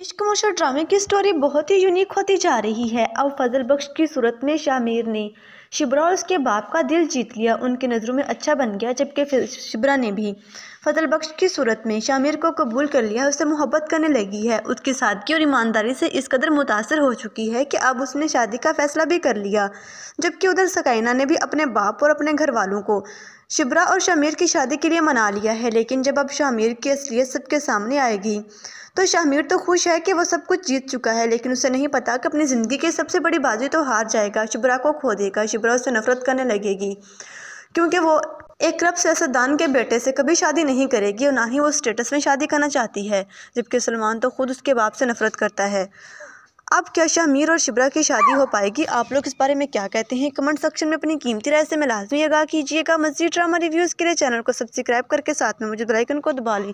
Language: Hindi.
इश्क मुशो ड्रामे की स्टोरी बहुत ही यूनिक होती जा रही है अब फजल बख्श की सूरत में शामिर ने शिबरा और उसके बाप का दिल जीत लिया उनकी नज़रों में अच्छा बन गया जबकि शिबरा ने भी फजल बख्श की सूरत में शामिर को कबूल कर लिया उससे मोहब्बत करने लगी है उसकी सादगी और ईमानदारी से इस कदर मुतासर हो चुकी है कि अब उसने शादी का फैसला भी कर लिया जबकि उधर सकाइना ने भी अपने बाप और अपने घर वालों को शिब्रा और शामिर की शादी के लिए मना लिया है लेकिन जब अब शामिर की असलियत सबके सामने आएगी तो शामिर तो खुश है कि वो सब कुछ जीत चुका है लेकिन उसे नहीं पता कि अपनी ज़िंदगी की सबसे बड़ी बाजी तो हार जाएगा शिब्रा को खो देगा शिब्रा उससे नफरत करने लगेगी क्योंकि वो एक रब सियासतदान के बेटे से कभी शादी नहीं करेगी और ना ही वो स्टेटस में शादी करना चाहती है जबकि सलमान तो खुद उसके बाप से नफरत करता है अब क्या शामीर और शिबरा की शादी हो पाएगी आप लोग इस बारे में क्या कहते हैं कमेंट सेक्शन में अपनी कीमती राय से मैं लाजमी आगा कीजिएगा मजीद ड्रामा रिव्यूज़ के लिए चैनल को सब्सक्राइब करके साथ में मुझे ब्राइकन को दबा लें